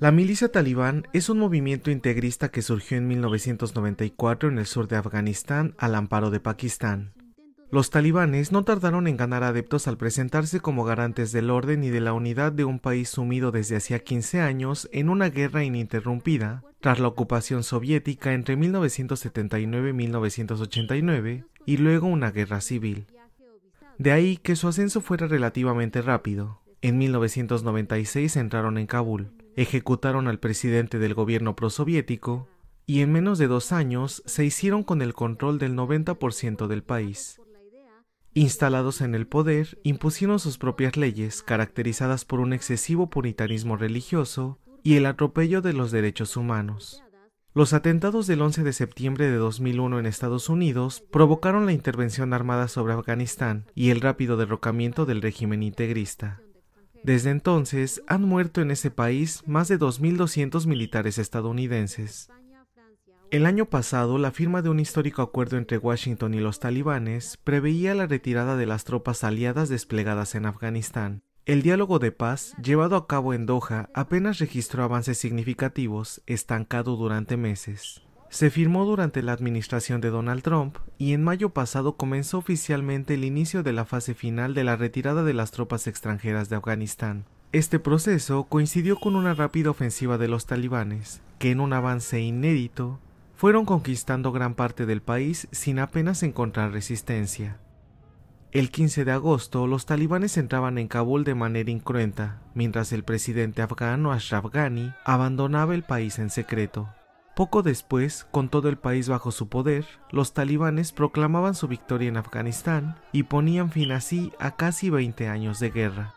La milicia talibán es un movimiento integrista que surgió en 1994 en el sur de Afganistán al amparo de Pakistán. Los talibanes no tardaron en ganar adeptos al presentarse como garantes del orden y de la unidad de un país sumido desde hacía 15 años en una guerra ininterrumpida tras la ocupación soviética entre 1979 y 1989 y luego una guerra civil. De ahí que su ascenso fuera relativamente rápido. En 1996 entraron en Kabul, ejecutaron al presidente del gobierno prosoviético y en menos de dos años se hicieron con el control del 90% del país. Instalados en el poder, impusieron sus propias leyes, caracterizadas por un excesivo puritanismo religioso y el atropello de los derechos humanos. Los atentados del 11 de septiembre de 2001 en Estados Unidos provocaron la intervención armada sobre Afganistán y el rápido derrocamiento del régimen integrista. Desde entonces han muerto en ese país más de 2.200 militares estadounidenses. El año pasado, la firma de un histórico acuerdo entre Washington y los talibanes preveía la retirada de las tropas aliadas desplegadas en Afganistán. El diálogo de paz, llevado a cabo en Doha, apenas registró avances significativos, estancado durante meses. Se firmó durante la administración de Donald Trump y en mayo pasado comenzó oficialmente el inicio de la fase final de la retirada de las tropas extranjeras de Afganistán. Este proceso coincidió con una rápida ofensiva de los talibanes, que en un avance inédito fueron conquistando gran parte del país sin apenas encontrar resistencia. El 15 de agosto, los talibanes entraban en Kabul de manera incruenta, mientras el presidente afgano Ashraf Ghani abandonaba el país en secreto. Poco después, con todo el país bajo su poder, los talibanes proclamaban su victoria en Afganistán y ponían fin así a casi 20 años de guerra.